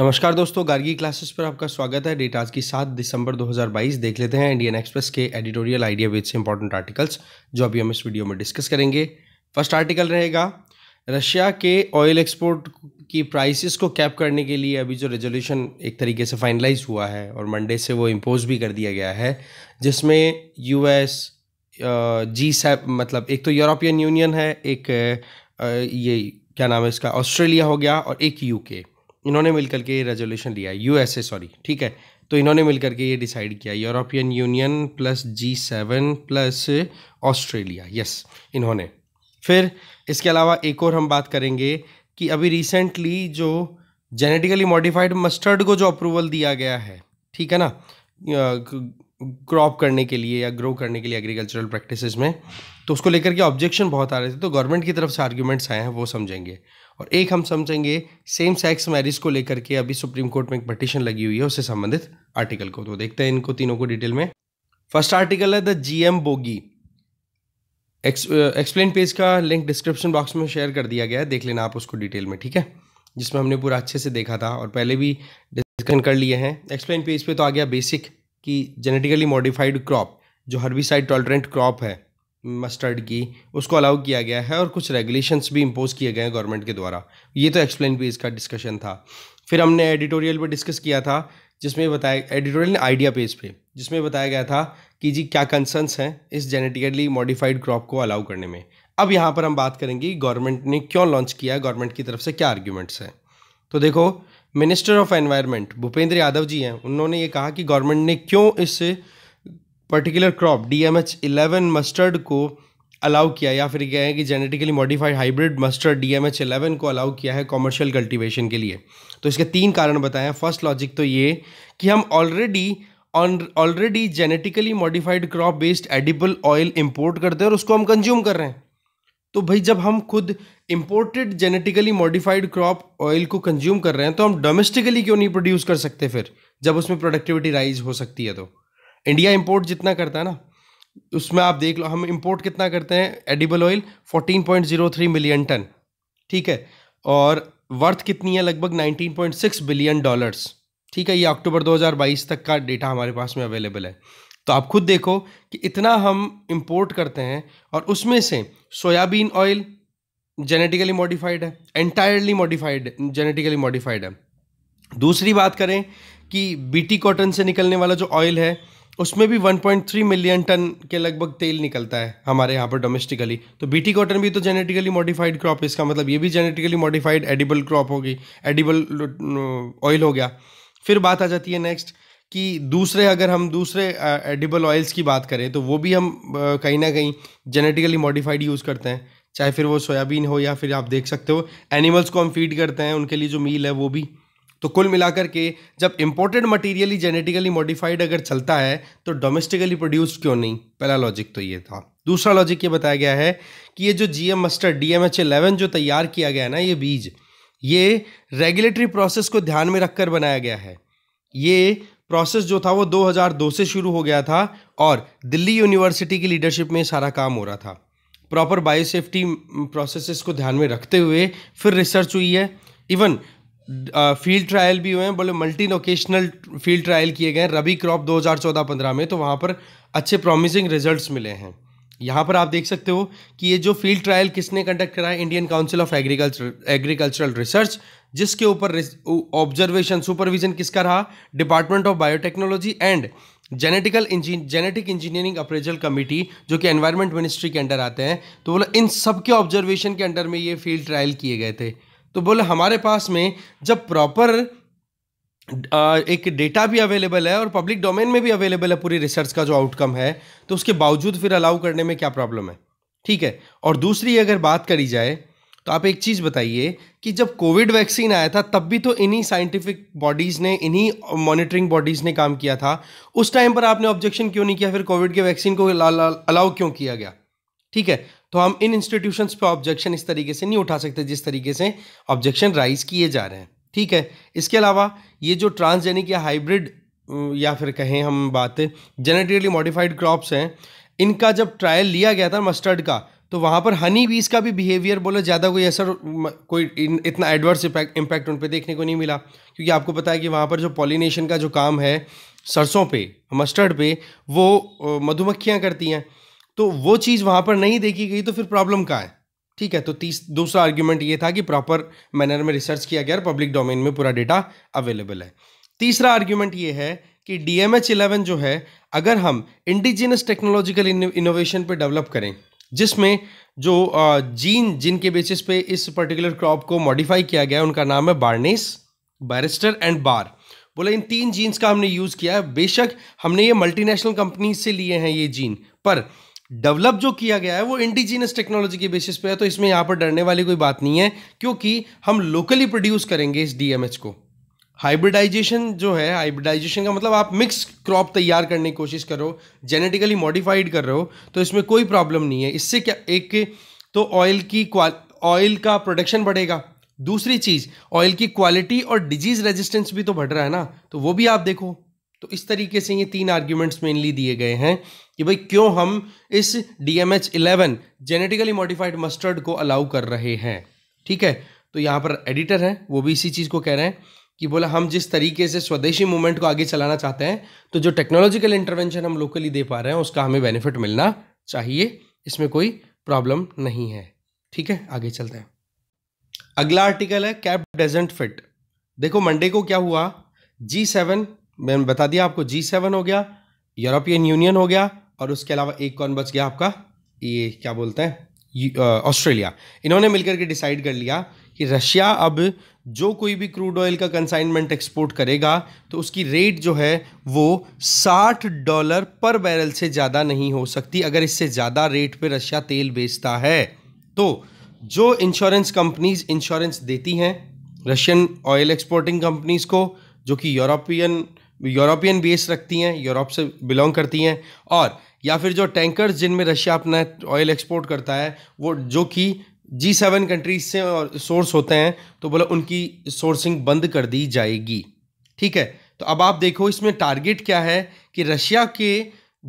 नमस्कार दोस्तों गार्गी क्लासेस पर आपका स्वागत है डेट आज की सात दिसंबर 2022 देख लेते हैं इंडियन एक्सप्रेस के एडिटोरियल आइडिया बेच से इंपॉर्टेंट आर्टिकल्स जो अभी हम इस वीडियो में डिस्कस करेंगे फर्स्ट आर्टिकल रहेगा रशिया के ऑयल एक्सपोर्ट की प्राइसेस को कैप करने के लिए अभी जो रेजोल्यूशन एक तरीके से फाइनलाइज हुआ है और मंडे से वो इम्पोज भी कर दिया गया है जिसमें यूएस जी सैप मतलब एक तो यूरोपियन यूनियन है एक ये क्या नाम है इसका ऑस्ट्रेलिया हो गया और एक यूके इन्होंने मिलकर के ये रेजोल्यूशन लिया यूएसए सॉरी ठीक है तो इन्होंने मिलकर के ये डिसाइड किया European Union plus G seven plus Australia yes इन्होंने फिर इसके अलावा एक और हम बात करेंगे कि अभी रिसेंटली जो जेनेटिकली मॉडिफाइड मस्टर्ड को जो अप्रूवल दिया गया है ठीक है ना क्रॉप करने के लिए या ग्रो करने के लिए एग्रीकल्चरल प्रैक्टिसेस में तो उसको लेकर के ऑब्जेक्शन बहुत आ रहे थे तो गवर्नमेंट की तरफ से आर्ग्यूमेंट्स आए हैं वो समझेंगे और एक हम समझेंगे सेम सेक्स मैरिज को लेकर के अभी सुप्रीम कोर्ट में एक पटिशन लगी हुई है उससे संबंधित आर्टिकल को तो देखते हैं इनको तीनों को डिटेल में फर्स्ट आर्टिकल है the GM bogey explain page का लिंक डिस्क्रिप्शन बॉक्स में शेयर कर दिया गया है देख लेना आप उसको डिटेल में ठीक है जिसमें हमने पूरा अच्छे से देखा था और पहले भी डिस्कशन कर लिए हैं एक्सप्लेन पेज पे तो आ गया बेसिक कि जेनेटिकली मॉडिफाइड क्रॉप जो हर्बिसाइड टॉलरेंट क्रॉप है मस्टर्ड की उसको अलाउ किया गया है और कुछ रेगुलेशंस भी इम्पोज किए गए हैं गवर्नमेंट के द्वारा ये तो एक्सप्लेन भी इसका डिस्कशन था फिर हमने एडिटोरियल पर डिस्कस किया था जिसमें बताया एडिटोरियल आइडिया पेज पे जिसमें बताया गया था कि जी क्या कंसर्न्स हैं इस जेनेटिकली मॉडिफाइड क्रॉप को अलाउ करने में अब यहाँ पर हम बात करेंगे गवर्नमेंट ने क्यों लॉन्च किया है गवर्नमेंट की तरफ से क्या आर्ग्यूमेंट्स हैं तो देखो minister of environment Bhupendra Yadav ji हैं उन्होंने ये कहा कि गवर्नमेंट ने क्यों इस particular crop D M H eleven mustard को अलाउ किया या फिर क्या है कि genetically modified hybrid mustard D M H eleven को अलाउ किया है कॉमर्शियल कल्टिवेशन के लिए तो इसके तीन कारण बताएं फर्स्ट लॉजिक तो ये कि हम already on already genetically modified crop based edible oil import करते हैं और उसको हम कंज्यूम कर रहे हैं तो भाई जब हम खुद imported genetically modified crop oil को कंज्यूम कर रहे हैं तो हम डोमेस्टिकली क्यों नहीं प्रोड्यूस कर सकते फिर जब उसमें प्रोडक्टिविटी राइज हो सकती है तो इंडिया इम्पोर्ट जितना करता है ना उसमें आप देख लो हम इम्पोर्ट कितना करते हैं एडिबल ऑयल 14.03 मिलियन टन ठीक है और वर्थ कितनी है लगभग 19.6 बिलियन डॉलर्स ठीक है ये अक्टूबर 2022 तक का डेटा हमारे पास में अवेलेबल है तो आप खुद देखो कि इतना हम इम्पोर्ट करते हैं और उसमें से सोयाबीन ऑयल जेनेटिकली मॉडिफाइड है एंटायरली मॉडिफाइड जेनेटिकली मॉडिफाइड है दूसरी बात करें कि बीटी कॉटन से निकलने वाला जो ऑयल है उसमें भी 1.3 मिलियन टन के लगभग तेल निकलता है हमारे यहाँ पर डोमेस्टिकली तो बीटी कॉटन भी तो जेनेटिकली मॉडिफाइड क्रॉप इसका मतलब ये भी जेनेटिकली मॉडिफाइड एडिबल क्रॉप होगी एडिबल ऑयल uh, हो गया फिर बात आ जाती है नेक्स्ट कि दूसरे अगर हम दूसरे एडिबल uh, ऑयल्स की बात करें तो वो भी हम uh, कहीं ना कहीं जेनेटिकली मॉडिफाइड यूज़ करते हैं चाहे फिर वो सोयाबीन हो या फिर आप देख सकते हो एनिमल्स को हम फीड करते हैं उनके लिए जो मील है वो भी तो कुल मिलाकर के जब इम्पोर्टेड मटेरियल ही जेनेटिकली मॉडिफाइड अगर चलता है तो डोमेस्टिकली प्रोड्यूस्ड क्यों नहीं पहला लॉजिक तो ये था दूसरा लॉजिक ये बताया गया है कि ये जो G M mustard D M H eleven जो तैयार किया गया है ना ये बीज ये रेगुलेटरी प्रोसेस को ध्यान में रखकर बनाया गया है ये प्रोसेस जो था वो 2002 से शुरू हो गया था और दिल्ली यूनिवर्सिटी की लीडरशिप में सारा काम हो रहा था प्रॉपर बायोसेफ्टी प्रोसेसेस को ध्यान में रखते हुए फिर रिसर्च हुई है इवन फील्ड ट्रायल भी हुए हैं बोले मल्टी लोकेशनल फील्ड ट्रायल किए गए हैं रबी क्रॉप 2014-15 में तो वहाँ पर अच्छे प्रॉमिसिंग रिजल्ट्स मिले हैं यहाँ पर आप देख सकते हो कि ये जो फील्ड ट्रायल किसने कंडक्ट करा है Indian council of agriculture agricultural research जिसके ऊपर ऑब्जर्वेशन सुपरविजन किसका रहा department of biotechnology and genetical engine genetic engineering appraisal committee जो कि एनवायरमेंट मिनिस्ट्री के अंडर आते हैं तो बोला इन सब के ऑब्जर्वेशन के अंडर में ये फील्ड ट्रायल किए गए थे तो बोले हमारे पास में जब प्रॉपर एक डेटा भी अवेलेबल है और पब्लिक डोमेन में भी अवेलेबल है पूरी रिसर्च का जो आउटकम है तो उसके बावजूद फिर अलाउ करने में क्या प्रॉब्लम है ठीक है और दूसरी अगर बात करी जाए तो आप एक चीज़ बताइए कि जब कोविड वैक्सीन आया था तब भी तो इन्हीं साइंटिफिक बॉडीज़ ने इन्हीं मॉनिटरिंग बॉडीज़ ने काम किया था उस टाइम पर आपने ऑब्जेक्शन क्यों नहीं किया फिर कोविड के वैक्सीन को अलाउ क्यों किया गया ठीक है तो हम इन इंस्टीट्यूशंस पे ऑब्जेक्शन इस तरीके से नहीं उठा सकते जिस तरीके से ऑब्जेक्शन राइज किए जा रहे हैं ठीक है इसके अलावा ये जो ट्रांसजेनिक या हाइब्रिड या फिर कहें हम बात जेनेटिकली मॉडिफाइड क्रॉप्स हैं इनका जब ट्रायल लिया गया था मस्टर्ड का तो वहाँ पर हनी बीज का भी बिहेवियर बोले ज़्यादा कोई असर कोई इतना एडवर्स इम्पैक्ट उन पर देखने को नहीं मिला क्योंकि आपको पता है कि वहाँ पर जो पॉलिनेशन का जो काम है सरसों पे मस्टर्ड पे वो मधुमक्खियाँ करती हैं तो वो चीज़ वहाँ पर नहीं देखी गई तो फिर प्रॉब्लम कहाँ है ठीक है तो तीस दूसरा आर्ग्यूमेंट ये था कि प्रॉपर मैनर में रिसर्च किया गया और पब्लिक डोमेन में पूरा डेटा अवेलेबल है तीसरा आर्ग्यूमेंट ये है कि डी एम एच इलेवन जो है अगर हम इंडिजिनस टेक्नोलॉजिकल इनोवेशन पे डेवलप करें जिसमें जो जीन जिनके बेसिस पे इस पर्टिकुलर क्रॉप को मॉडिफाई किया गया उनका नाम है बार्नेस बैरिस्टर एंड बार बोला इन तीन जीन्स का हमने यूज़ किया है बेशक हमने ये मल्टीनेशनल कंपनीज से लिए हैं ये जीन पर डेवलप जो किया गया है वो इंडिजीनियस टेक्नोलॉजी के बेसिस पे है तो इसमें यहाँ पर डरने वाली कोई बात नहीं है क्योंकि हम लोकली प्रोड्यूस करेंगे इस डीएमएच को हाइब्रिडाइजेशन जो है हाइब्रिडाइजेशन का मतलब आप मिक्स क्रॉप तैयार करने की कोशिश करो जेनेटिकली मॉडिफाइड कर रहे हो तो इसमें कोई प्रॉब्लम नहीं है इससे क्या एक तो ऑयल की ऑयल का प्रोडक्शन बढ़ेगा दूसरी चीज़ ऑयल की क्वालिटी और डिजीज़ रेजिस्टेंस भी तो बढ़ रहा है ना तो वो भी आप देखो तो इस तरीके से ये तीन आर्ग्यूमेंट्स मेनली दिए गए हैं कि भाई क्यों हम इस D M H eleven genetically modified mustard को अलाउ कर रहे हैं ठीक है तो यहाँ पर एडिटर हैं वो भी इसी चीज़ को कह रहे हैं कि बोला हम जिस तरीके से स्वदेशी मूवमेंट को आगे चलाना चाहते हैं तो जो टेक्नोलॉजिकल इंटरवेंशन हम लोकली दे पा रहे हैं उसका हमें बेनिफिट मिलना चाहिए इसमें कोई प्रॉब्लम नहीं है ठीक है आगे चलते हैं अगला आर्टिकल है कैप डजेंट फिट देखो मंडे को क्या हुआ जी सेवन मैंने बता दिया आपको जी सेवन हो गया यूरोपियन यूनियन हो गया और उसके अलावा एक कौन बच गया आपका ये क्या बोलते हैं ऑस्ट्रेलिया इन्होंने मिलकर के डिसाइड कर लिया कि रशिया अब जो कोई भी क्रूड ऑयल का कंसाइनमेंट एक्सपोर्ट करेगा तो उसकी रेट जो है वो 60 डॉलर पर बैरल से ज़्यादा नहीं हो सकती अगर इससे ज़्यादा रेट पे रशिया तेल बेचता है तो जो इंश्योरेंस कंपनीज इंश्योरेंस देती हैं रशियन ऑयल एक्सपोर्टिंग कंपनीज़ को जो कि यूरोपियन यूरोपियन बेस रखती हैं यूरोप से बिलोंग करती हैं और या फिर जो टैंकर्स जिनमें रशिया अपना ऑयल एक्सपोर्ट करता है वो जो कि जी सेवन कंट्रीज से और सोर्स होते हैं तो बोला उनकी सोर्सिंग बंद कर दी जाएगी ठीक है तो अब आप देखो इसमें टारगेट क्या है कि रशिया के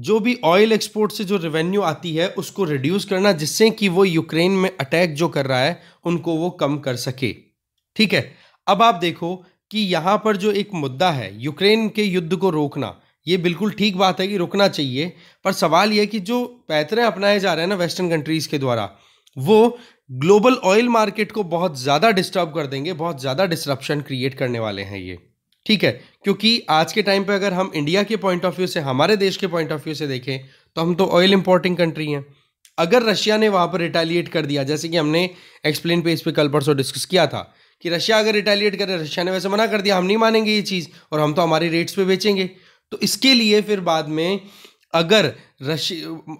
जो भी ऑयल एक्सपोर्ट से जो रेवेन्यू आती है उसको रिड्यूस करना जिससे कि वो यूक्रेन में अटैक जो कर रहा है उनको वो कम कर सके ठीक है अब आप देखो कि यहाँ पर जो एक मुद्दा है यूक्रेन के युद्ध को रोकना ये बिल्कुल ठीक बात है कि रुकना चाहिए पर सवाल यह कि जो पैतरे अपनाए जा रहे हैं ना वेस्टर्न कंट्रीज़ के द्वारा वो ग्लोबल ऑयल मार्केट को बहुत ज़्यादा डिस्टर्ब कर देंगे बहुत ज़्यादा डिस्ट्रप्शन क्रिएट करने वाले हैं ये ठीक है क्योंकि आज के टाइम पे अगर हम इंडिया के पॉइंट ऑफ व्यू से हमारे देश के पॉइंट ऑफ व्यू से देखें तो हम तो ऑयल इंपोर्टिंग कंट्री हैं अगर रशिया ने वहाँ पर रिटेलिएट कर दिया जैसे कि हमने एक्सप्लेन पेज पर कल परसों डिस्कस किया था कि रशिया अगर रिटेलिएट करे रशिया ने वैसे मना कर दिया हम नहीं मानेंगे ये चीज़ और हम तो हमारे रेट्स पे बेचेंगे तो इसके लिए फिर बाद में अगर रश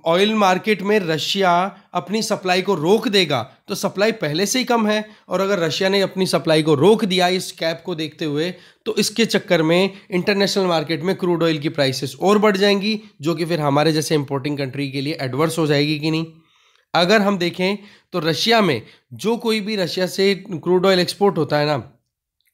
ऑयल मार्केट में रशिया अपनी सप्लाई को रोक देगा तो सप्लाई पहले से ही कम है और अगर रशिया ने अपनी सप्लाई को रोक दिया इस कैप को देखते हुए तो इसके चक्कर में इंटरनेशनल मार्केट में क्रूड ऑयल की प्राइसेस और बढ़ जाएंगी जो कि फिर हमारे जैसे इंपोर्टिंग कंट्री के लिए एडवर्स हो जाएगी कि नहीं अगर हम देखें तो रशिया में जो कोई भी रशिया से क्रूड ऑयल एक्सपोर्ट होता है ना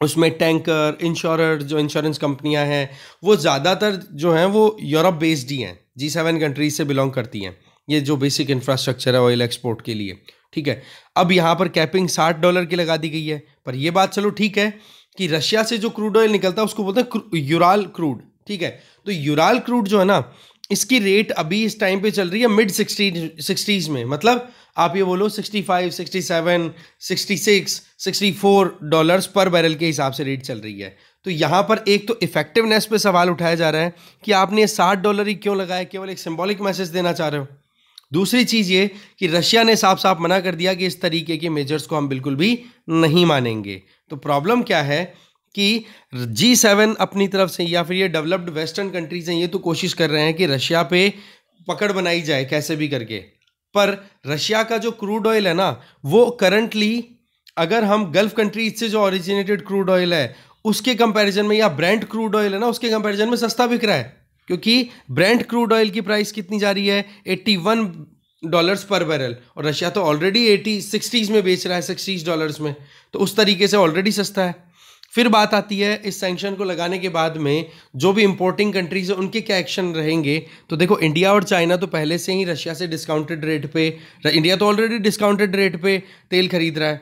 उसमें टैंकर इंश्योरर जो इंश्योरेंस कंपनियां हैं वो ज़्यादातर जो हैं वो यूरोप बेस्ड ही हैं जी सेवन कंट्रीज से बिलोंग करती हैं ये जो बेसिक इंफ्रास्ट्रक्चर है ऑयल एक्सपोर्ट के लिए ठीक है अब यहाँ पर कैपिंग साठ डॉलर की लगा दी गई है पर यह बात चलो ठीक है कि रशिया से जो क्रूड ऑयल निकलता है उसको बोलते हैं यूराल क्रूड ठीक है तो यूराल क्रूड जो है ना इसकी रेट अभी इस टाइम पे चल रही है मिड सिक्सटी सिक्सटीज़ में मतलब आप ये बोलो 65, 67, 66, 64 डॉलर्स पर बैरल के हिसाब से रेट चल रही है तो यहाँ पर एक तो इफेक्टिवनेस पे सवाल उठाया जा रहा है कि आपने ये साठ डॉलर ही क्यों लगाया केवल एक सिंबॉलिक मैसेज देना चाह रहे हो दूसरी चीज़ ये कि रशिया ने साफ साफ मना कर दिया कि इस तरीके के मेजर्स को हम बिल्कुल भी नहीं मानेंगे तो प्रॉब्लम क्या है कि जी सेवन अपनी तरफ से या फिर ये डेवलप्ड वेस्टर्न कंट्रीज हैं ये तो कोशिश कर रहे हैं कि रशिया पे पकड़ बनाई जाए कैसे भी करके पर रशिया का जो क्रूड ऑयल है ना वो करंटली अगर हम गल्फ कंट्रीज से जो ओरिजिनेटेड क्रूड ऑयल है उसके कंपैरिजन में या ब्रांड क्रूड ऑयल है ना उसके कंपैरिजन में सस्ता बिक रहा है क्योंकि ब्रांड क्रूड ऑयल की प्राइस कितनी जा रही है eighty one dollars per barrel और रशिया तो ऑलरेडी एटी सिक्सटीज़ में बेच रहा है सिक्सटीज़ डॉलर्स में तो उस तरीके से ऑलरेडी सस्ता है फिर बात आती है इस सैंक्शन को लगाने के बाद में जो भी इंपोर्टिंग कंट्रीज है उनके क्या एक्शन रहेंगे तो देखो इंडिया और चाइना तो पहले से ही रशिया से डिस्काउंटेड रेट पे इंडिया तो ऑलरेडी डिस्काउंटेड रेट पे तेल खरीद रहा है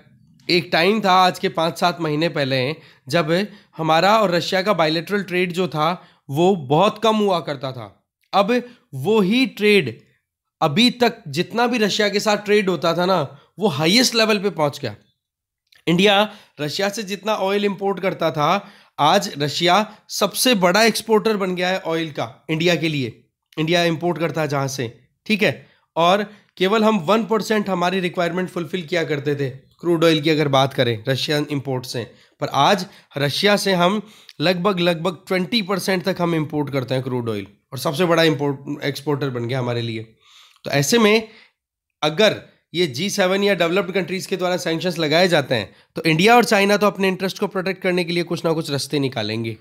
एक टाइम था आज के पाँच सात महीने पहले जब हमारा और रशिया का बायोलेट्रल ट्रेड जो था वो बहुत कम हुआ करता था अब वो ही ट्रेड अभी तक जितना भी रशिया के साथ ट्रेड होता था ना वो हाइएस्ट लेवल पर पहुँच गया इंडिया रशिया से जितना ऑयल इंपोर्ट करता था आज रशिया सबसे बड़ा एक्सपोर्टर बन गया है ऑयल का इंडिया के लिए इंडिया इंपोर्ट करता है जहाँ से ठीक है और केवल हम वन परसेंट हमारी रिक्वायरमेंट फुलफिल किया करते थे क्रूड ऑयल की अगर बात करें रशियन इंपोर्ट से पर आज रशिया से हम लगभग लगभग ट्वेंटी परसेंट तक हम इंपोर्ट करते हैं क्रूड ऑयल और सबसे बड़ा इंपोर्ट एक्सपोर्टर बन गया हमारे लिए तो ऐसे में अगर ये जी सेवन या डेवलप्ड कंट्रीज़ के द्वारा सैंक्शंस लगाए जाते हैं तो इंडिया और चाइना तो अपने इंटरेस्ट को प्रोटेक्ट करने के लिए कुछ ना कुछ रास्ते निकालेंगे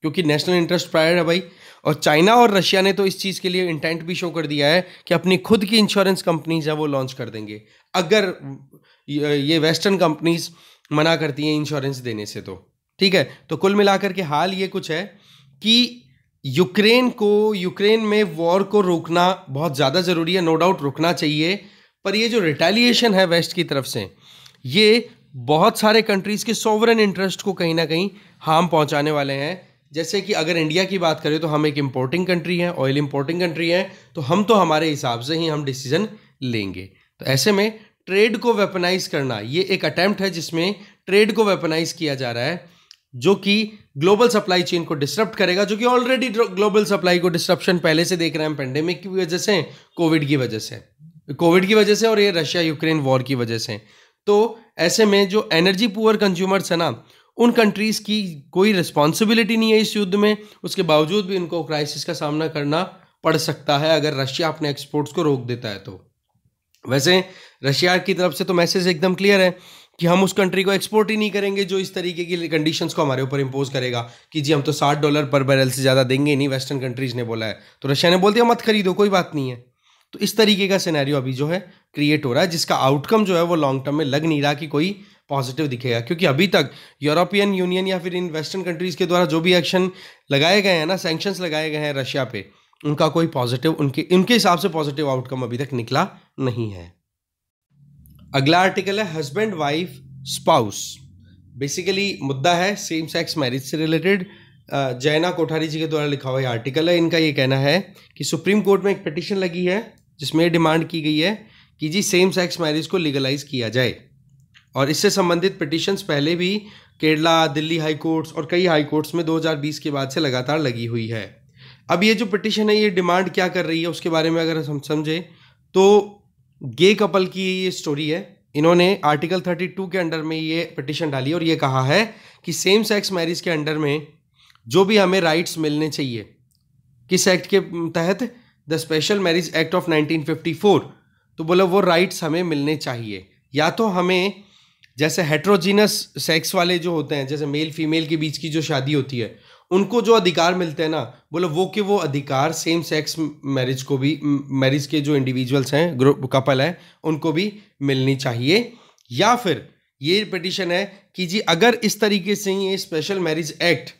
क्योंकि नेशनल इंटरेस्ट प्रायर है भाई और चाइना और रशिया ने तो इस चीज़ के लिए इंटेंट भी शो कर दिया है कि अपनी खुद की इंश्योरेंस कंपनीज है वो लॉन्च कर देंगे अगर ये वेस्टर्न कंपनीज मना करती हैं इंश्योरेंस देने से तो ठीक है तो कुल मिलाकर के हाल ये कुछ है कि यूक्रेन को यूक्रेन में वॉर को रोकना बहुत ज़्यादा ज़रूरी है नो डाउट रुकना चाहिए पर ये जो रिटेलिएशन है वेस्ट की तरफ से ये बहुत सारे कंट्रीज़ के सोवरन इंटरेस्ट को कहीं ना कहीं हार्म पहुंचाने वाले हैं जैसे कि अगर इंडिया की बात करें तो हम एक इम्पोर्टिंग कंट्री हैं ऑयल इम्पोर्टिंग कंट्री हैं तो हम तो हमारे हिसाब से ही हम डिसीजन लेंगे तो ऐसे में ट्रेड को वेपनाइज करना ये एक अटैम्प्ट है जिसमें ट्रेड को वेपनाइज किया जा रहा है जो कि ग्लोबल सप्लाई चेन को डिस्टर्ब करेगा जो कि ऑलरेडी ग्लोबल सप्लाई को डिस्ट्रप्शन पहले से देख रहे हैं पेंडेमिक की वजह से कोविड की वजह से कोविड की वजह से और ये रशिया यूक्रेन वॉर की वजह से तो ऐसे में जो एनर्जी पुअर कंज्यूमर्स है ना उन कंट्रीज की कोई रिस्पॉन्सिबिलिटी नहीं है इस युद्ध में उसके बावजूद भी उनको क्राइसिस का सामना करना पड़ सकता है अगर रशिया अपने एक्सपोर्ट्स को रोक देता है तो वैसे रशिया की तरफ से तो मैसेज एकदम क्लियर है कि हम उस कंट्री को एक्सपोर्ट ही नहीं करेंगे जो इस तरीके की कंडीशंस को हमारे ऊपर इम्पोज करेगा कि जी हम तो साठ डॉलर पर बैरल से ज़्यादा देंगे नहीं वेस्टर्न कंट्रीज ने बोला है तो रशिया ने बोल दिया मत खरीदो कोई बात नहीं है तो इस तरीके का सिनेरियो अभी जो है क्रिएट हो रहा है जिसका आउटकम जो है वो लॉन्ग टर्म में लग नहीं रहा कि कोई पॉजिटिव दिखेगा क्योंकि अभी तक यूरोपियन यूनियन या फिर इन वेस्टर्न कंट्रीज़ के द्वारा जो भी एक्शन लगाए गए हैं ना सेंक्शंस लगाए गए हैं रशिया पे उनका कोई पॉजिटिव उनके उनके हिसाब से पॉजिटिव आउटकम अभी तक निकला नहीं है अगला आर्टिकल है हस्बैंड वाइफ स्पाउस बेसिकली मुद्दा है सेम सेक्स मैरिज से रिलेटेड जैना कोठारी जी के द्वारा लिखा हुआ आर्टिकल है इनका ये कहना है कि सुप्रीम कोर्ट में एक पिटिशन लगी है जिसमें डिमांड की गई है कि जी सेम सेक्स मैरिज को लीगलाइज किया जाए और इससे संबंधित पिटिशन्स पहले भी केरला दिल्ली हाई कोर्ट्स और कई हाई कोर्ट्स में 2020 के बाद से लगातार लगी हुई है अब ये जो पिटिशन है ये डिमांड क्या कर रही है उसके बारे में अगर हम समझें तो गे कपल की ये स्टोरी है इन्होंने आर्टिकल 32 के अंडर में ये पिटिशन डाली और ये कहा है कि सेम सेक्स मैरिज के अंडर में जो भी हमें राइट्स मिलने चाहिए किस एक्ट के तहत the special marriage act of 1954 तो बोला वो राइट्स हमें मिलने चाहिए या तो हमें जैसे हेट्रोजीनस सेक्स वाले जो होते हैं जैसे मेल फीमेल के बीच की जो शादी होती है उनको जो अधिकार मिलते हैं ना बोला वो के वो अधिकार सेम सेक्स मैरिज को भी मैरिज के जो इंडिविजुअल्स हैं ग्रुप कपल हैं उनको भी मिलनी चाहिए या फिर ये पिटिशन है कि जी अगर इस तरीके से ये स्पेशल मैरिज एक्ट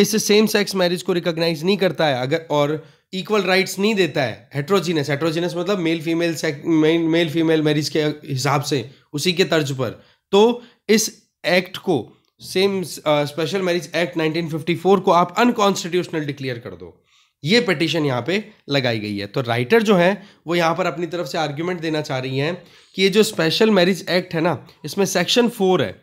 इस सेम सेक्स मैरिज को रिकॉग्नाइज नहीं करता है अगर और इक्वल राइट्स नहीं देता है हेट्रोजीनस हेट्रोजीनस मतलब male female male female marriage के हिसाब से उसी के तर्ज पर तो इस एक्ट को सेम स्पेशल मैरिज एक्ट 1954 को आप अनकॉन्स्टिट्यूशनल डिक्लेयर कर दो ये पिटिशन यहाँ पे लगाई गई है तो राइटर जो है वो यहाँ पर अपनी तरफ से आर्ग्यूमेंट देना चाह रही हैं कि ये जो स्पेशल मैरिज एक्ट है ना इसमें सेक्शन फोर है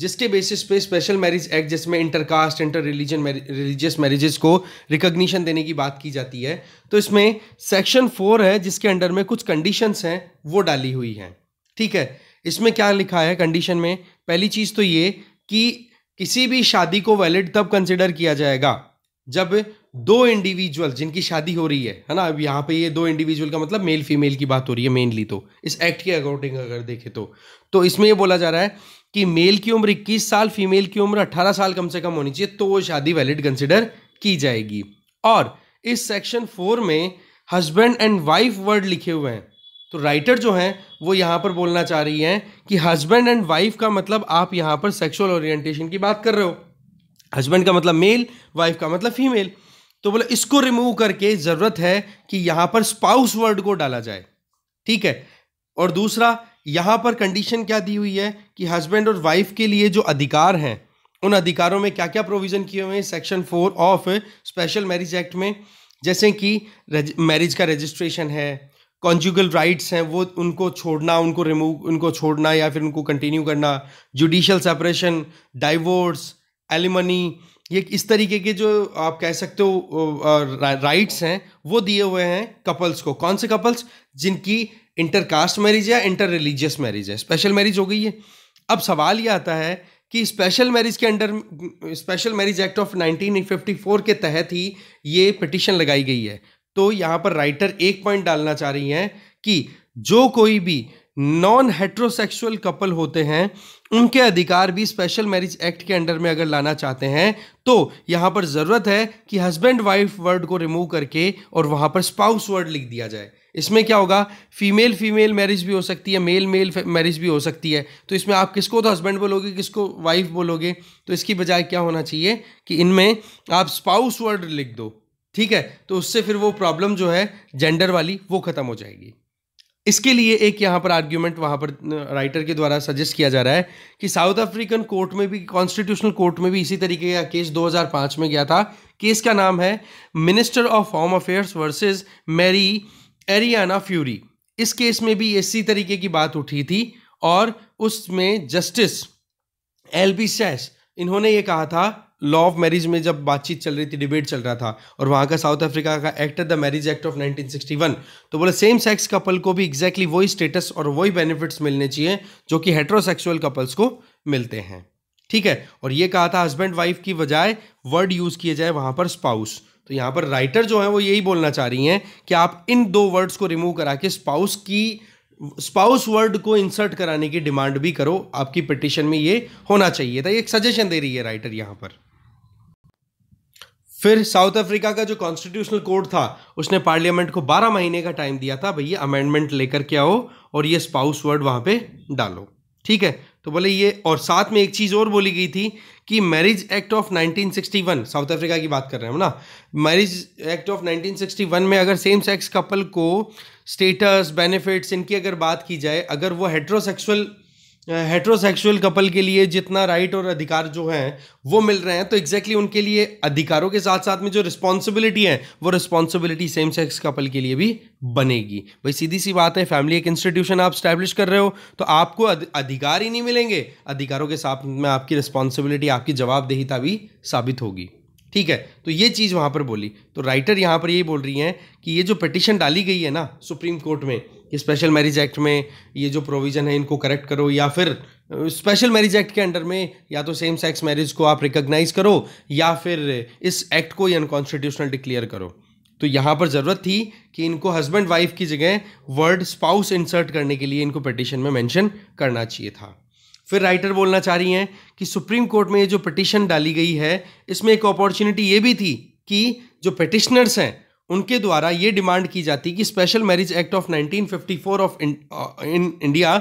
जिसके बेसिस पे स्पेशल मैरिज एक्ट जिसमें intercaste inter religion religious marriages को रिकग्निशन देने की बात की जाती है तो इसमें सेक्शन फोर है जिसके अंडर में कुछ कंडीशंस हैं वो डाली हुई हैं ठीक है इसमें क्या लिखा है कंडीशन में पहली चीज़ तो ये कि किसी भी शादी को वैलिड तब कंसिडर किया जाएगा जब दो इंडिविजुअल जिनकी शादी हो रही है है ना अब यहाँ पे ये दो इंडिविजुअल का मतलब मेल फीमेल की बात हो रही है मेनली तो इस एक्ट के अकॉर्डिंग अगर देखें तो तो इसमें ये बोला जा रहा है कि मेल की उम्र 21 साल फीमेल की उम्र 18 साल कम से कम होनी चाहिए तो वो शादी वैलिड कंसिडर की जाएगी और इस सेक्शन फोर में हस्बैंड एंड वाइफ वर्ड लिखे हुए हैं तो राइटर जो हैं वो यहाँ पर बोलना चाह रही हैं कि हस्बैंड एंड वाइफ का मतलब आप यहाँ पर सेक्सुअल ओरिएंटेशन की बात कर रहे हो हस्बैंड का मतलब मेल वाइफ का मतलब फीमेल तो बोले इसको रिमूव करके ज़रूरत है कि यहाँ पर स्पाउस वर्ड को डाला जाए ठीक है और दूसरा यहाँ पर कंडीशन क्या दी हुई है कि हस्बैंड और वाइफ के लिए जो अधिकार हैं उन अधिकारों में क्या क्या प्रोविज़न किए हुए हैं section four of special marriage act में जैसे कि मैरिज का रजिस्ट्रेशन है कॉन्जुगल राइट्स हैं वो उनको छोड़ना उनको रिमूव उनको छोड़ना या फिर उनको कंटिन्यू करना जुडिशल सेपरेशन डाइवोर्स एलिमनी ये इस तरीके के जो आप कह सकते हो राइट्स हैं वो दिए हुए हैं कपल्स को कौन से कपल्स जिनकी इंटरकास्ट मैरिज या इंटर रिलीजियस मैरिज है स्पेशल मैरिज हो गई है अब सवाल ये आता है कि स्पेशल मैरिज के under special marriage act of 1954 के तहत ही ये पिटिशन लगाई गई है तो यहाँ पर राइटर एक पॉइंट डालना चाह रही हैं कि जो कोई भी नॉन हेट्रोसेक्सुअल कपल होते हैं उनके अधिकार भी स्पेशल मैरिज एक्ट के अंडर में अगर लाना चाहते हैं तो यहाँ पर ज़रूरत है कि हस्बैंड वाइफ वर्ड को रिमूव करके और वहाँ पर स्पाउस वर्ड लिख दिया जाए इसमें क्या होगा फीमेल फीमेल मैरिज भी हो सकती है मेल मेल मैरिज भी हो सकती है तो इसमें आप किसको तो हस्बैंड बोलोगे किसको वाइफ बोलोगे तो इसकी बजाय क्या होना चाहिए कि इनमें आप स्पाउस वर्ड लिख दो ठीक है तो उससे फिर वो प्रॉब्लम जो है जेंडर वाली वो ख़त्म हो जाएगी इसके लिए एक यहाँ पर आर्ग्यूमेंट वहाँ पर राइटर के द्वारा सजेस्ट किया जा रहा है कि साउथ अफ्रीकन कोर्ट में भी कॉन्स्टिट्यूशनल कोर्ट में भी इसी तरीके का केस 2005 में गया था केस का नाम है minister of home affairs versus Marie Adriaana Fourie इस केस में भी इसी तरीके की बात उठी थी और उसमें जस्टिस एल बी सैश इन्होंने ये कहा था लॉ ऑफ मैरिज में जब बातचीत चल रही थी डिबेट चल रहा था और वहाँ का साउथ अफ्रीका का एक्ट है द मैरिज एक्ट ऑफ 1961 तो बोले सेम सेक्स कपल को भी एग्जैक्टली exactly वही स्टेटस और वही बेनिफिट्स मिलने चाहिए जो कि हेट्रोसेक्सुअल कपल्स को मिलते हैं ठीक है और ये कहा था हस्बैंड वाइफ की बजाय वर्ड यूज़ किए जाए वहाँ पर स्पाउस तो यहाँ पर राइटर जो है वो यही बोलना चाह रही हैं कि आप इन दो वर्ड्स को रिमूव करा के स्पाउस की स्पाउस वर्ड को इंसर्ट कराने की डिमांड भी करो आपकी पिटिशन में ये होना चाहिए था एक सजेशन दे रही है राइटर यहाँ पर फिर साउथ अफ्रीका का जो कॉन्स्टिट्यूशनल कोर्ट था उसने पार्लियामेंट को 12 महीने का टाइम दिया था भैया अमेंडमेंट लेकर के आओ और ये स्पाउस वर्ड वहां पे डालो ठीक है तो बोले ये और साथ में एक चीज़ और बोली गई थी कि marriage act of 1961 South Africa की बात कर रहे हैं ना मैरिज एक्ट ऑफ 1961 में अगर सेम सेक्स कपल को स्टेटस बेनिफिट्स इनकी अगर बात की जाए अगर वो हेट्रोसेक्सुअल हेट्रोसेक्सुअल कपल के लिए जितना राइट और अधिकार जो हैं वो मिल रहे हैं तो एग्जैक्टली exactly उनके लिए अधिकारों के साथ साथ में जो रिस्पॉन्सिबिलिटी है वो रिस्पॉन्सिबिलिटी सेम सेक्स कपल के लिए भी बनेगी भाई सीधी सी बात है फैमिली एक इंस्टीट्यूशन आप स्टैब्लिश कर रहे हो तो आपको अधिकार ही नहीं मिलेंगे अधिकारों के साथ में आपकी रिस्पॉन्सिबिलिटी आपकी जवाबदेहिता भी साबित होगी ठीक है तो ये चीज़ वहाँ पर बोली तो राइटर यहाँ पर यही बोल रही हैं कि ये जो पटिशन डाली गई है ना सुप्रीम कोर्ट में कि स्पेशल मैरिज एक्ट में ये जो प्रोविज़न है इनको करेक्ट करो या फिर स्पेशल मैरिज एक्ट के अंडर में या तो सेम सेक्स मैरिज को आप रिकग्नाइज करो या फिर इस एक्ट को ही अनकॉन्स्टिट्यूशनल डिक्लेयर करो तो यहाँ पर ज़रूरत थी कि इनको हस्बैंड वाइफ की जगह वर्ड स्पाउस इंसर्ट करने के लिए इनको पटिशन में मैंशन करना चाहिए था फिर राइटर बोलना चाह रही हैं कि सुप्रीम कोर्ट में ये जो पटिशन डाली गई है इसमें एक अपॉर्चुनिटी ये भी थी कि जो पटिशनर्स हैं उनके द्वारा ये डिमांड की जाती कि special marriage act of 1954 of in, India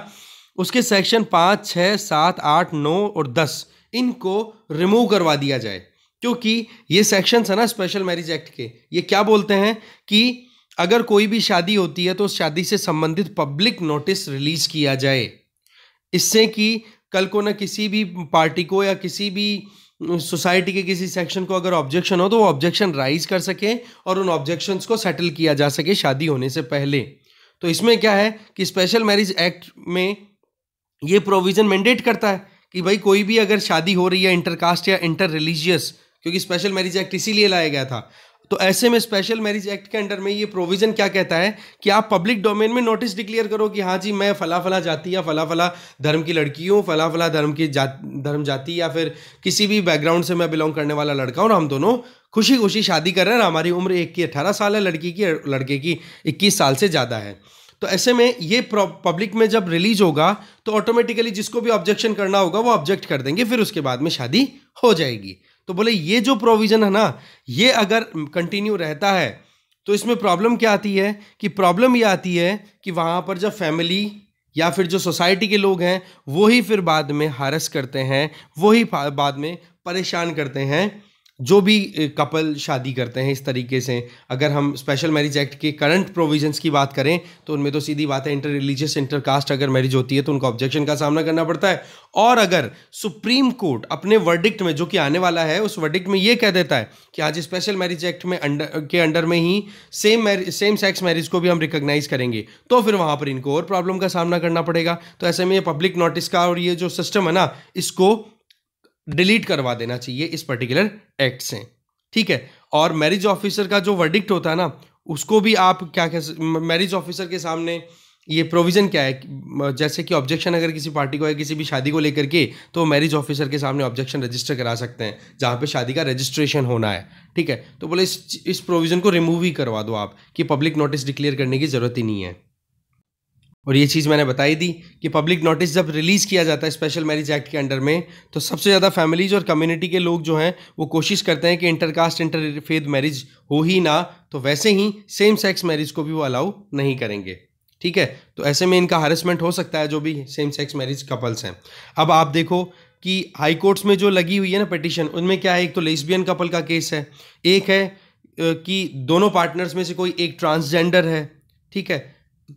उसके सेक्शन पाँच छः सात आठ नौ और दस इनको रिमूव करवा दिया जाए क्योंकि ये सेक्शंस है ना स्पेशल मैरिज एक्ट के ये क्या बोलते हैं कि अगर कोई भी शादी होती है तो उस शादी से संबंधित पब्लिक नोटिस रिलीज किया जाए इससे कि कल को ना किसी भी पार्टी को या किसी भी सोसाइटी के किसी सेक्शन को अगर ऑब्जेक्शन हो तो वो ऑब्जेक्शन राइज कर सके और उन ऑब्जेक्शंस को सेटल किया जा सके शादी होने से पहले तो इसमें क्या है कि स्पेशल मैरिज एक्ट में ये प्रोविज़न मैंडेट करता है कि भाई कोई भी अगर शादी हो रही है इंटरकास्ट या इंटर रिलीजियस क्योंकि स्पेशल मैरिज एक्ट इसीलिए लाया गया था तो ऐसे में स्पेशल मैरिज एक्ट के अंडर में ये प्रोविजन क्या कहता है कि आप पब्लिक डोमेन में नोटिस डिक्लेयर करो कि हाँ जी मैं फला फला जाति या फला फला धर्म की लड़की हूँ फला फला धर्म की जात धर्म जाति या फिर किसी भी बैकग्राउंड से मैं बिलोंग करने वाला लड़का हूँ और हम दोनों खुशी खुशी शादी कर रहे हैं हमारी उम्र एक की अट्ठारह साल है लड़की की लड़के की इक्कीस साल से ज़्यादा है तो ऐसे में ये पब्लिक में जब रिलीज होगा तो ऑटोमेटिकली जिसको भी ऑब्जेक्शन करना होगा वो ऑब्जेक्ट कर देंगे फिर उसके बाद में शादी हो जाएगी तो बोले ये जो प्रोविज़न है ना ये अगर कंटिन्यू रहता है तो इसमें प्रॉब्लम क्या आती है कि प्रॉब्लम ये आती है कि वहाँ पर जब फैमिली या फिर जो सोसाइटी के लोग हैं वही फिर बाद में हारस करते हैं वही बाद में परेशान करते हैं जो भी कपल शादी करते हैं इस तरीके से अगर हम स्पेशल मैरिज एक्ट के करंट प्रोविजंस की बात करें तो उनमें तो सीधी बात है इंटर रिलीजियस इंटर कास्ट अगर मैरिज होती है तो उनको ऑब्जेक्शन का सामना करना पड़ता है और अगर सुप्रीम कोर्ट अपने वर्डिक्ट में जो कि आने वाला है उस वर्डिक्ट में ये कह देता है कि आज स्पेशल मैरिज एक्ट में अंडर के अंडर में ही सेम सेम सेक्स मैरिज को भी हम रिकोगनाइज करेंगे तो फिर वहाँ पर इनको और प्रॉब्लम का सामना करना पड़ेगा तो ऐसे में ये पब्लिक नोटिस का और ये जो सिस्टम है ना इसको डिलीट करवा देना चाहिए इस पर्टिकुलर एक्ट से ठीक है और मैरिज ऑफिसर का जो वर्डिक्ट होता है ना उसको भी आप क्या कह मैरिज ऑफिसर के सामने ये प्रोविज़न क्या है जैसे कि ऑब्जेक्शन अगर किसी पार्टी को है किसी भी शादी को लेकर के तो मैरिज ऑफिसर के सामने ऑब्जेक्शन रजिस्टर करा सकते हैं जहाँ पे शादी का रजिस्ट्रेशन होना है ठीक है तो बोले इस इस प्रोविज़न को रिमूव ही करवा दो आप कि पब्लिक नोटिस डिक्लेयर करने की ज़रूरत ही नहीं है और ये चीज़ मैंने बताई दी कि पब्लिक नोटिस जब रिलीज़ किया जाता है स्पेशल मैरिज एक्ट के अंडर में तो सबसे ज़्यादा फैमिलीज और कम्युनिटी के लोग जो हैं वो कोशिश करते हैं कि इंटरकास्ट इंटरफेद मैरिज हो ही ना तो वैसे ही सेम सेक्स मैरिज को भी वो अलाउ नहीं करेंगे ठीक है तो ऐसे में इनका हरेसमेंट हो सकता है जो भी सेम सेक्स मैरिज कपल्स हैं अब आप देखो कि हाई कोर्ट्स में जो लगी हुई है ना पटिशन उनमें क्या है एक तो लेस्बियन कपल का केस है एक है कि दोनों पार्टनर्स में से कोई एक ट्रांसजेंडर है ठीक है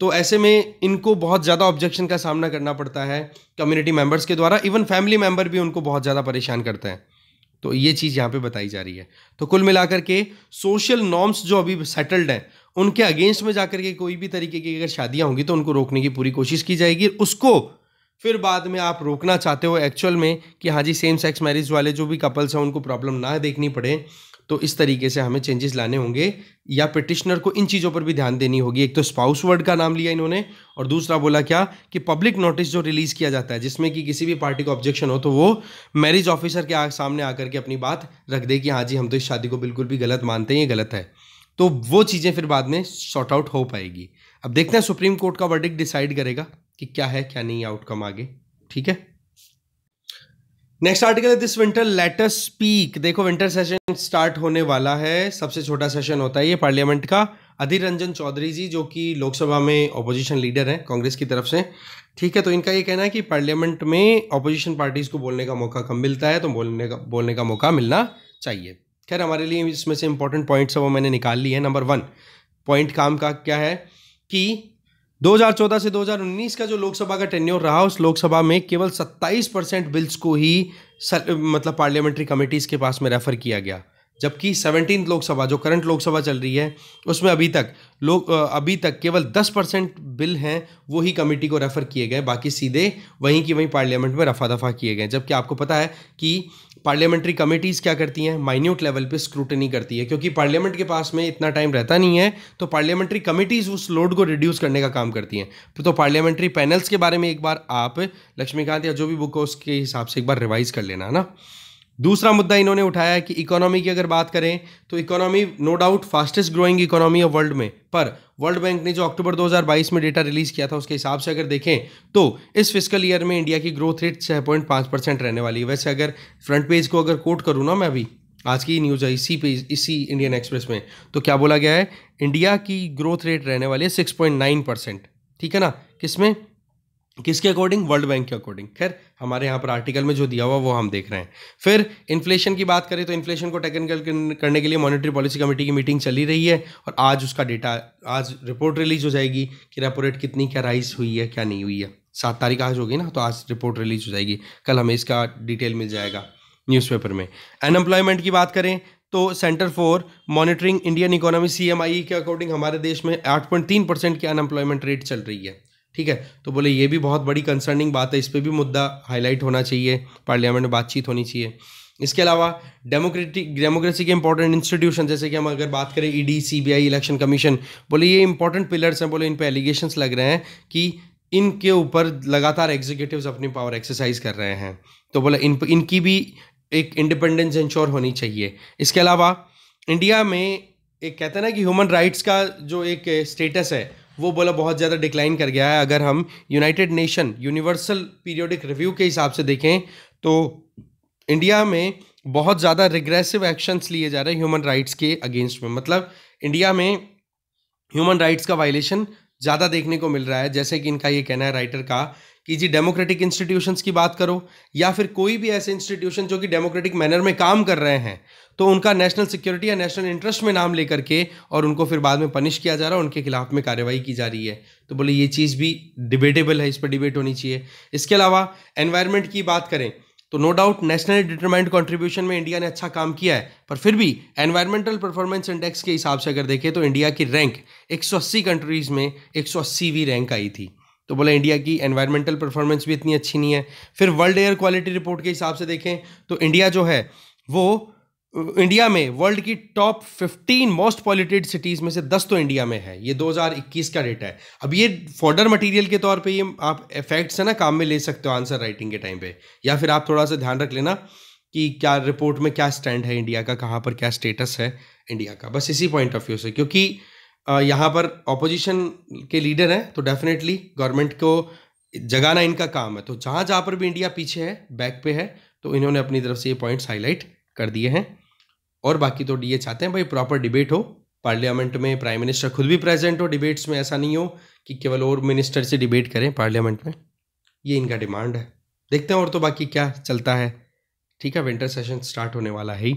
तो ऐसे में इनको बहुत ज़्यादा ऑब्जेक्शन का सामना करना पड़ता है कम्युनिटी मेंबर्स के द्वारा इवन फैमिली मेंबर भी उनको बहुत ज़्यादा परेशान करते हैं तो ये चीज़ यहाँ पे बताई जा रही है तो कुल मिलाकर के सोशल नॉर्म्स जो अभी सेटल्ड हैं उनके अगेंस्ट में जाकर के कोई भी तरीके की अगर शादियाँ होंगी तो उनको रोकने की पूरी कोशिश की जाएगी उसको फिर बाद में आप रोकना चाहते हो एक्चुअल में कि हाँ जी सेम सेक्स मैरिज वाले जो भी कपल्स हैं उनको प्रॉब्लम ना देखनी पड़े तो इस तरीके से हमें चेंजेस लाने होंगे या पिटिशनर को इन चीज़ों पर भी ध्यान देनी होगी एक तो स्पाउस वर्ड का नाम लिया इन्होंने और दूसरा बोला क्या कि पब्लिक नोटिस जो रिलीज़ किया जाता है जिसमें कि किसी भी पार्टी को ऑब्जेक्शन हो तो वो मैरिज ऑफिसर के सामने आकर के अपनी बात रख दे कि हाँ जी हम तो इस शादी को बिल्कुल भी गलत मानते हैं ये गलत है तो वो चीज़ें फिर बाद में शॉर्ट आउट हो पाएगी अब देखते हैं सुप्रीम कोर्ट का वर्डिक डिसाइड करेगा कि क्या है क्या नहीं आउटकम आगे ठीक है next article this winter letter speak देखो विंटर सेशन स्टार्ट होने वाला है सबसे छोटा सेशन होता है ये पार्लियामेंट का अधीर रंजन चौधरी जी जो कि लोकसभा में ऑपोजिशन लीडर हैं कांग्रेस की तरफ से ठीक है तो इनका ये कहना है कि पार्लियामेंट में ऑपोजिशन पार्टीज को बोलने का मौका कम मिलता है तो बोलने का बोलने का मौका मिलना चाहिए खैर हमारे लिए इसमें से इंपॉर्टेंट पॉइंट्स है वो मैंने निकाल ली है नंबर वन पॉइंट काम का क्या है कि 2014 से 2019 का जो लोकसभा का टेन्योर रहा उस लोकसभा में केवल 27 परसेंट बिल्स को ही सर, मतलब पार्लियामेंट्री कमेटीज़ के पास में रेफ़र किया गया जबकि सेवनटीन लोकसभा जो करंट लोकसभा चल रही है उसमें अभी तक लोग अभी तक केवल दस परसेंट बिल हैं वो ही कमेटी को रेफ़र किए गए बाकी सीधे वहीं की वहीं पार्लियामेंट में रफा दफा किए गए जबकि आपको पता है कि पार्लियामेंट्री कमेटीज़ क्या करती हैं माइन्यूट लेवल पे स्क्रूटनी करती है क्योंकि पार्लियामेंट के पास में इतना टाइम रहता नहीं है तो पार्लियामेंट्री कमेटीज़ उस लोड को रिड्यूस करने का काम करती हैं तो, तो पार्लियामेंट्री पैनल्स के बारे में एक बार आप लक्ष्मीकांत या जो भी बुक हो उसके हिसाब से एक बार रिवाइज़ कर लेना है ना दूसरा मुद्दा इन्होंने उठाया कि इकोनॉमी की अगर बात करें तो economy no doubt fastest growing economy of world में पर वर्ल्ड बैंक ने जो अक्टूबर 2022 में डेटा रिलीज किया था उसके हिसाब से अगर देखें तो इस फिजिकल ईयर में इंडिया की ग्रोथ रेट छः पॉइंट पाँच परसेंट रहने वाली है वैसे अगर फ्रंट पेज को अगर कोट करूँ ना मैं अभी आज की न्यूज़ है इसी पेज इसी इंडियन एक्सप्रेस में तो क्या बोला गया है इंडिया की ग्रोथ रेट रहने वाली है सिक्स पॉइंट नाइन परसेंट ठीक है ना किसमें किसके अकॉर्डिंग वर्ल्ड बैंक के अकॉर्डिंग खैर हमारे यहाँ पर आर्टिकल में जो दिया हुआ वो हम देख रहे हैं फिर इन्फ्लेशन की बात करें तो इन्फ्लेशन को टेक्निकल करने के लिए मॉनेटरी पॉलिसी कमेटी की मीटिंग चली रही है और आज उसका डेटा आज रिपोर्ट रिलीज हो जाएगी कि रेट कितनी क्या राइज हुई है क्या नहीं हुई है सात तारीख आज होगी ना तो आज रिपोर्ट रिलीज हो जाएगी कल हमें इसका डिटेल मिल जाएगा न्यूज़पेपर में अनएम्प्लॉयमेंट की बात करें तो Centre for Monitoring Indian Economy CMIE के अकॉर्डिंग हमारे देश में 8.3 परसेंट की अनएम्प्लॉयमेंट रेट चल रही है ठीक है तो बोले ये भी बहुत बड़ी कंसर्निंग बात है इस पर भी मुद्दा हाईलाइट होना चाहिए पार्लियामेंट में बातचीत होनी चाहिए इसके अलावा डेमोक्रेटिक डेमोक्रेसी के इंपॉर्टेंट इंस्टीट्यूशन जैसे कि हम अगर बात करें ईडी सीबीआई इलेक्शन कमीशन बोले ये इंपॉर्टेंट पिलर्स हैं बोले इन पर एलिगेशन लग रहे हैं कि इनके ऊपर लगातार एग्जीक्यूटिव अपनी पावर एक्सरसाइज कर रहे हैं तो बोले इन इनकी भी एक इंडिपेंडेंस इंश्योर होनी चाहिए इसके अलावा इंडिया में एक कहते हैं ना कि ह्यूमन राइट्स का जो एक स्टेटस है वो बोला बहुत ज़्यादा डिक्लाइन कर गया है अगर हम United Nation Universal Periodic Review के हिसाब से देखें तो इंडिया में बहुत ज़्यादा रिग्रेसिव एक्शंस लिए जा रहे हैं ह्यूमन राइट्स के अगेंस्ट में मतलब इंडिया में ह्यूमन राइट्स का वायलेशन ज़्यादा देखने को मिल रहा है जैसे कि इनका ये कहना है राइटर का कि जी डेमोक्रेटिक इंस्टीट्यूशंस की बात करो या फिर कोई भी ऐसे इंस्टीट्यूशन जो कि डेमोक्रेटिक मैनर में काम कर रहे हैं तो उनका नेशनल सिक्योरिटी या नेशनल इंटरेस्ट में नाम लेकर के और उनको फिर बाद में पनिश किया जा रहा है उनके खिलाफ में कार्रवाई की जा रही है तो बोले ये चीज़ भी डिबेटेबल है इस पर डिबेट होनी चाहिए इसके अलावा एनवायरमेंट की बात करें तो no doubt national determined contribution में इंडिया ने अच्छा काम किया है पर फिर भी एनवायरमेंटल परफॉर्मेंस इंडेक्स के हिसाब से अगर देखें तो इंडिया की रैंक 180 कंट्रीज़ में एक सौ रैंक आई थी तो बोला इंडिया की एनवायरमेंटल परफॉर्मेंस भी इतनी अच्छी नहीं है फिर वर्ल्ड एयर क्वालिटी रिपोर्ट के हिसाब से देखें तो इंडिया जो है वो इंडिया में वर्ल्ड की टॉप 15 मोस्ट पॉल्यूटेड सिटीज़ में से 10 तो इंडिया में है ये 2021 का डेटा है अब ये फॉर्डर मटेरियल के तौर पे ये आप इफेक्ट्स है ना काम में ले सकते हो आंसर राइटिंग के टाइम पे या फिर आप थोड़ा सा ध्यान रख लेना कि क्या रिपोर्ट में क्या स्टैंड है इंडिया का कहाँ पर क्या स्टेटस है इंडिया का बस इसी पॉइंट ऑफ व्यू से क्योंकि यहाँ पर ऑपोजिशन के लीडर हैं तो डेफिनेटली गवर्नमेंट को जगाना इनका काम है तो जहाँ जहाँ पर भी इंडिया पीछे है बैक पे है तो इन्होंने अपनी तरफ से ये पॉइंट्स हाईलाइट कर दिए हैं और बाकी तो डी चाहते हैं भाई प्रॉपर डिबेट हो पार्लियामेंट में प्राइम मिनिस्टर खुद भी प्रेजेंट हो डिबेट्स में ऐसा नहीं हो कि केवल और मिनिस्टर से डिबेट करें पार्लियामेंट में ये इनका डिमांड है देखते हैं और तो बाकी क्या चलता है ठीक है विंटर सेशन स्टार्ट होने वाला है ही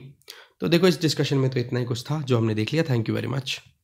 तो देखो इस डिस्कशन में तो इतना ही कुछ था जो हमने देख लिया थैंक यू वेरी मच